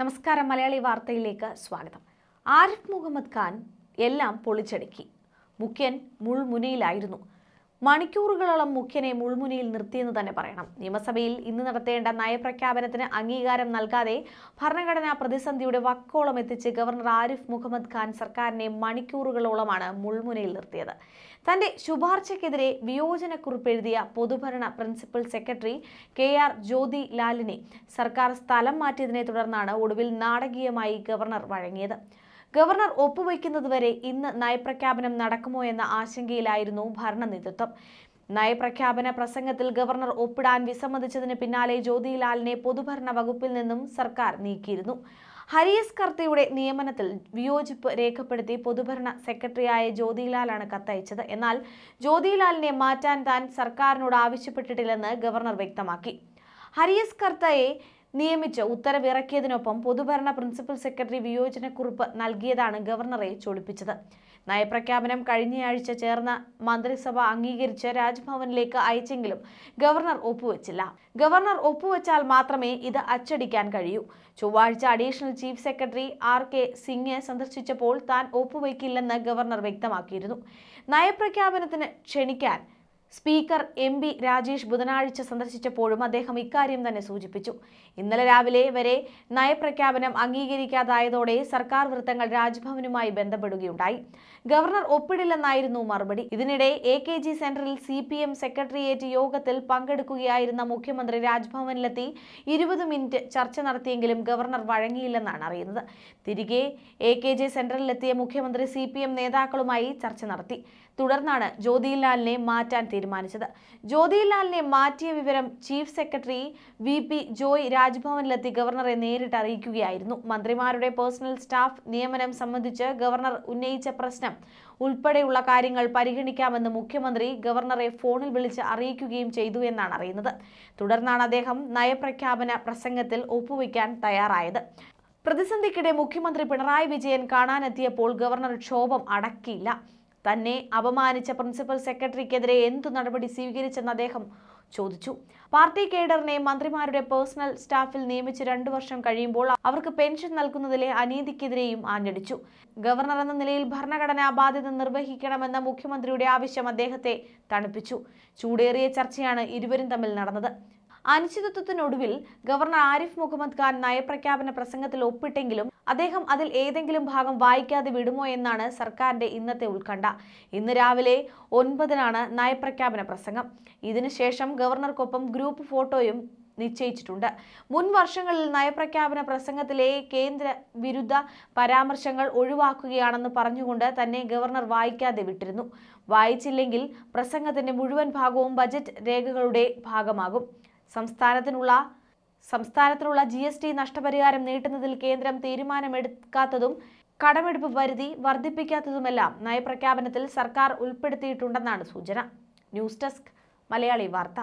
നമസ്കാരം മലയാളി വാർത്തയിലേക്ക് സ്വാഗതം ആരിഫ് മുഹമ്മദ് ഖാൻ എല്ലാം പൊളിച്ചടുക്കി മുഖ്യൻ മുൾമുനയിലായിരുന്നു മണിക്കൂറുകളോളം മുഖ്യനെ മുൾമുനയിൽ നിർത്തിയെന്ന് തന്നെ പറയണം നിയമസഭയിൽ ഇന്ന് നടത്തേണ്ട നയപ്രഖ്യാപനത്തിന് അംഗീകാരം നൽകാതെ ഭരണഘടനാ പ്രതിസന്ധിയുടെ വക്കോളം എത്തിച്ച് ഗവർണർ ആരിഫ് മുഹമ്മദ് ഖാൻ സർക്കാരിനെ മണിക്കൂറുകളോളമാണ് മുൾമുനയിൽ നിർത്തിയത് തന്റെ ശുപാർശയ്ക്കെതിരെ എഴുതിയ പൊതുഭരണ principal secretary K R Jyothi ലാലിനെ സർക്കാർ സ്ഥലം മാറ്റിയതിനെ തുടർന്നാണ് ഒടുവിൽ നാടകീയമായി ഗവർണർ വഴങ്ങിയത് ഗവർണർ ഒപ്പുവയ്ക്കുന്നതുവരെ ഇന്ന് നയപ്രഖ്യാപനം നടക്കുമോ എന്ന ആശങ്കയിലായിരുന്നു ഭരണ നേതൃത്വം നയപ്രഖ്യാപന പ്രസംഗത്തിൽ ഗവർണർ ഒപ്പിടാൻ വിസമ്മതിച്ചതിന് പിന്നാലെ ജ്യോതിലാലിനെ പൊതുഭരണ വകുപ്പിൽ നിന്നും സർക്കാർ നീക്കിയിരുന്നു ഹരിയസ് കർത്തയുടെ നിയമനത്തിൽ വിയോജിപ്പ് രേഖപ്പെടുത്തി പൊതുഭരണ സെക്രട്ടറിയായ ജ്യോതിലാലാണ് കത്തയച്ചത് എന്നാൽ ജ്യോതിലാലിനെ മാറ്റാൻ താൻ സർക്കാരിനോട് ആവശ്യപ്പെട്ടിട്ടില്ലെന്ന് ഗവർണർ വ്യക്തമാക്കി ഹരിയസ് കർത്തയെ നിയമിച്ച് ഉത്തരവിറക്കിയതിനൊപ്പം പൊതുഭരണ പ്രിൻസിപ്പൽ സെക്രട്ടറി വിയോജനക്കുറിപ്പ് നൽകിയതാണ് ഗവർണറെ ചൊടിപ്പിച്ചത് നയപ്രഖ്യാപനം കഴിഞ്ഞയാഴ്ച ചേർന്ന മന്ത്രിസഭ അംഗീകരിച്ച് രാജ്ഭവനിലേക്ക് അയച്ചെങ്കിലും ഗവർണർ ഒപ്പുവച്ചില്ല ഗവർണർ ഒപ്പുവച്ചാൽ മാത്രമേ ഇത് അച്ചടിക്കാൻ കഴിയൂ ചൊവ്വാഴ്ച additional chief secretary R K Singh സന്ദർശിച്ചപ്പോൾ താൻ ഒപ്പുവയ്ക്കില്ലെന്ന് ഗവർണർ വ്യക്തമാക്കിയിരുന്നു നയപ്രഖ്യാപനത്തിന് ക്ഷണിക്കാൻ സ്പീക്കർ എം പി രാജേഷ് ബുധനാഴ്ച സന്ദർശിച്ചപ്പോഴും അദ്ദേഹം ഇക്കാര്യം തന്നെ സൂചിപ്പിച്ചു ഇന്നലെ രാവിലെ വരെ നയപ്രഖ്യാപനം അംഗീകരിക്കാതായതോടെ സർക്കാർ വൃത്തങ്ങൾ രാജ്ഭവനുമായി ബന്ധപ്പെടുകയുണ്ടായി ഗവർണർ ഒപ്പിടില്ലെന്നായിരുന്നു മറുപടി ഇതിനിടെ എ കെ ജി സെന്ററിൽ സി പി എം സെക്രട്ടേറിയറ്റ് യോഗത്തിൽ പങ്കെടുക്കുകയായിരുന്ന മുഖ്യമന്ത്രി രാജ്ഭവനിലെത്തി ഇരുപത് മിനിറ്റ് ചർച്ച നടത്തിയെങ്കിലും ഗവർണർ വഴങ്ങിയില്ലെന്നാണ് അറിയുന്നത് തിരികെ എ കെ ജി സെന്ററിലെത്തിയ മുഖ്യമന്ത്രി സി പി എം നേതാക്കളുമായി ചർച്ച നടത്തി തുടർന്നാണ് ജ്യോതിലാലിനെ മാറ്റാൻ തീരുമാനിച്ചത് ജ്യോതിലാലിനെ മാറ്റിയ വിവരം chief secretary V P Joy രാജ്ഭവനിലെത്തി ഗവർണറെ നേരിട്ട് അറിയിക്കുകയായിരുന്നു മന്ത്രിമാരുടെ പേഴ്സണൽ സ്റ്റാഫ് നിയമനം സംബന്ധിച്ച് ഗവർണർ ഉന്നയിച്ച പ്രശ്നം ഉൾപ്പെടെയുള്ള കാര്യങ്ങൾ പരിഗണിക്കാമെന്ന് മുഖ്യമന്ത്രി ഗവർണറെ ഫോണിൽ വിളിച്ച് അറിയിക്കുകയും ചെയ്തു എന്നാണ് അറിയുന്നത് തുടർന്നാണ് അദ്ദേഹം നയപ്രഖ്യാപന പ്രസംഗത്തിൽ ഒപ്പുവയ്ക്കാൻ തയ്യാറായത് പ്രതിസന്ധിക്കിടെ മുഖ്യമന്ത്രി പിണറായി വിജയൻ കാണാനെത്തിയപ്പോൾ ഗവർണർ ക്ഷോഭം അടക്കിയില്ല തന്നെ അപമാനിച്ച പ്രിൻസിപ്പൽ സെക്രട്ടറിക്കെതിരെ എന്തു നടപടി സ്വീകരിച്ചെന്ന് അദ്ദേഹം ചോദിച്ചു പാർട്ടി കേഡറിനെ മന്ത്രിമാരുടെ പേഴ്സണൽ സ്റ്റാഫിൽ നിയമിച്ച് രണ്ടു വർഷം കഴിയുമ്പോൾ അവർക്ക് പെൻഷൻ നൽകുന്നതിലെ അനീതിക്കെതിരെയും ആഞ്ഞടിച്ചു ഗവർണർ എന്ന നിലയിൽ ഭരണഘടനാ ബാധ്യത നിർവഹിക്കണമെന്ന മുഖ്യമന്ത്രിയുടെ ആവശ്യം അദ്ദേഹത്തെ തണുപ്പിച്ചു ചൂടേറിയ ചർച്ചയാണ് ഇരുവരും തമ്മിൽ നടന്നത് അനിശ്ചിതത്വത്തിനൊടുവിൽ ഗവർണർ ആരിഫ് മുഹമ്മദ് ഖാൻ നയപ്രഖ്യാപന പ്രസംഗത്തിൽ ഒപ്പിട്ടെങ്കിലും അദ്ദേഹം അതിൽ ഏതെങ്കിലും ഭാഗം വായിക്കാതെ വിടുമോ എന്നാണ് സർക്കാരിന്റെ ഇന്നത്തെ ഉത്കണ്ഠ ഇന്ന് രാവിലെ ഒൻപതിനാണ് നയപ്രഖ്യാപന പ്രസംഗം ഇതിനുശേഷം ഗവർണർക്കൊപ്പം ഗ്രൂപ്പ് ഫോട്ടോയും നിശ്ചയിച്ചിട്ടുണ്ട് മുൻ വർഷങ്ങളിൽ നയപ്രഖ്യാപന പ്രസംഗത്തിലെ കേന്ദ്ര വിരുദ്ധ പരാമർശങ്ങൾ ഒഴിവാക്കുകയാണെന്ന് പറഞ്ഞുകൊണ്ട് തന്നെ ഗവർണർ വായിക്കാതെ വിട്ടിരുന്നു വായിച്ചില്ലെങ്കിൽ പ്രസംഗത്തിന്റെ മുഴുവൻ ഭാഗവും ബജറ്റ് രേഖകളുടെ ഭാഗമാകും സംസ്ഥാനത്തിനുള്ള സംസ്ഥാനത്തിനുള്ള ജി എസ് ടി നഷ്ടപരിഹാരം നീട്ടുന്നതിൽ കേന്ദ്രം തീരുമാനമെടുക്കാത്തതും കടമെടുപ്പ് പരിധി വർദ്ധിപ്പിക്കാത്തതുമെല്ലാം നയപ്രഖ്യാപനത്തിൽ സർക്കാർ ഉൾപ്പെടുത്തിയിട്ടുണ്ടെന്നാണ് സൂചന ന്യൂസ് ഡെസ്ക് മലയാളി വാർത്ത